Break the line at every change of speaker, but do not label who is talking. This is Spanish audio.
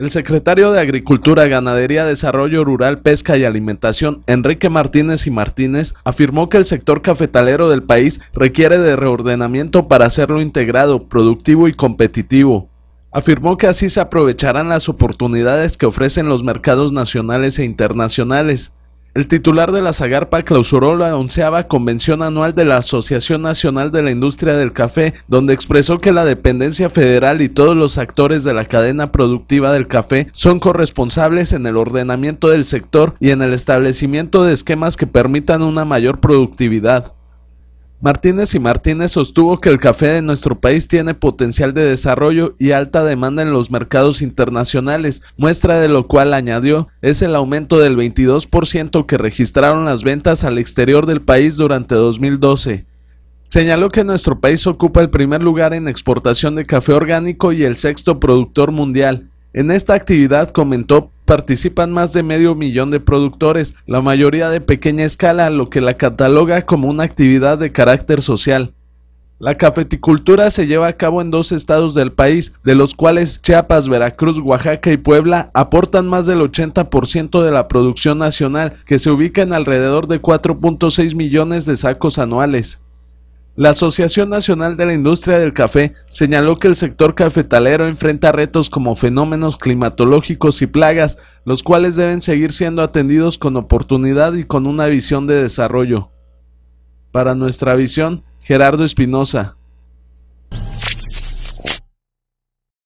El secretario de Agricultura, Ganadería, Desarrollo Rural, Pesca y Alimentación, Enrique Martínez y Martínez, afirmó que el sector cafetalero del país requiere de reordenamiento para hacerlo integrado, productivo y competitivo. Afirmó que así se aprovecharán las oportunidades que ofrecen los mercados nacionales e internacionales, el titular de la Zagarpa clausuró la onceava convención anual de la Asociación Nacional de la Industria del Café, donde expresó que la dependencia federal y todos los actores de la cadena productiva del café son corresponsables en el ordenamiento del sector y en el establecimiento de esquemas que permitan una mayor productividad. Martínez y Martínez sostuvo que el café de nuestro país tiene potencial de desarrollo y alta demanda en los mercados internacionales, muestra de lo cual añadió es el aumento del 22% que registraron las ventas al exterior del país durante 2012. Señaló que nuestro país ocupa el primer lugar en exportación de café orgánico y el sexto productor mundial. En esta actividad comentó participan más de medio millón de productores, la mayoría de pequeña escala, lo que la cataloga como una actividad de carácter social. La cafeticultura se lleva a cabo en dos estados del país, de los cuales Chiapas, Veracruz, Oaxaca y Puebla aportan más del 80% de la producción nacional, que se ubica en alrededor de 4.6 millones de sacos anuales. La Asociación Nacional de la Industria del Café señaló que el sector cafetalero enfrenta retos como fenómenos climatológicos y plagas, los cuales deben seguir siendo atendidos con oportunidad y con una visión de desarrollo. Para nuestra visión, Gerardo Espinosa,